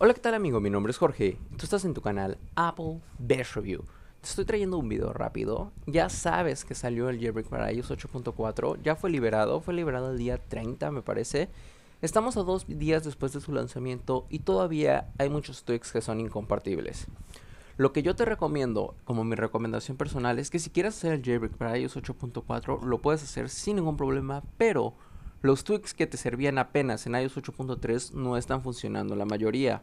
Hola, ¿qué tal amigo? Mi nombre es Jorge. Tú estás en tu canal Apple Best Review. Te estoy trayendo un video rápido. Ya sabes que salió el jailbreak para iOS 8.4. Ya fue liberado. Fue liberado el día 30, me parece. Estamos a dos días después de su lanzamiento y todavía hay muchos tweaks que son incompatibles. Lo que yo te recomiendo, como mi recomendación personal, es que si quieres hacer el jailbreak para iOS 8.4, lo puedes hacer sin ningún problema, pero los tweaks que te servían apenas en iOS 8.3 no están funcionando la mayoría.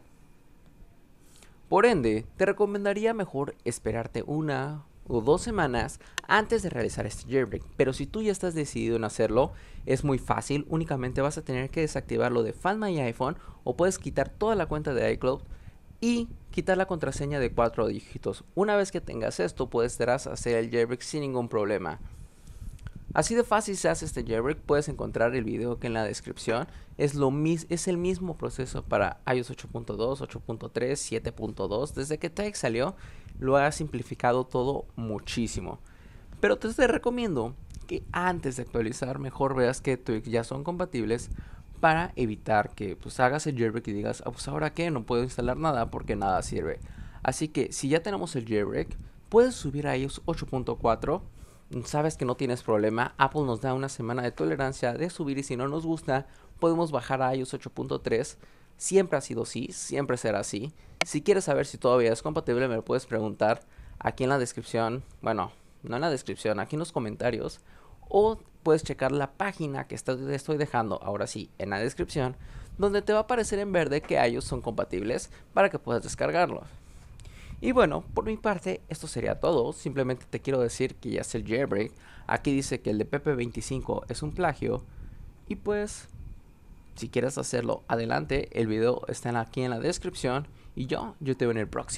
Por ende, te recomendaría mejor esperarte una o dos semanas antes de realizar este jailbreak. Pero si tú ya estás decidido en hacerlo, es muy fácil, únicamente vas a tener que desactivarlo de Find My iPhone o puedes quitar toda la cuenta de iCloud y quitar la contraseña de cuatro dígitos. Una vez que tengas esto, puedes hacer el jailbreak sin ningún problema. Así de fácil se hace este jailbreak, puedes encontrar el video que en la descripción. Es, lo es el mismo proceso para iOS 8.2, 8.3, 7.2. Desde que Tech salió, lo ha simplificado todo muchísimo. Pero te, recomiendo que antes de actualizar, mejor veas que Twig ya son compatibles para evitar que pues hagas el jailbreak y digas, ah, pues ahora qué, no puedo instalar nada porque nada sirve. Así que si ya tenemos el jailbreak, puedes subir a iOS 8.4 sabes que no tienes problema. Apple nos da una semana de tolerancia de subir y si no nos gusta, podemos bajar a iOS 8.3. Siempre ha sido así, siempre será así. Si quieres saber si todavía es compatible, me lo puedes preguntar aquí en la descripción. Bueno, no en la descripción, aquí en los comentarios. O puedes checar la página que estoy dejando ahora sí en la descripción, donde te va a aparecer en verde que iOS son compatibles para que puedas descargarlo. Y bueno, por mi parte, esto sería todo. Simplemente te quiero decir que ya es el jailbreak. Aquí dice que el de PP25 es un plagio. Y pues, si quieres hacerlo, adelante. El video está aquí en la descripción. Y yo, yo te veo en el próximo.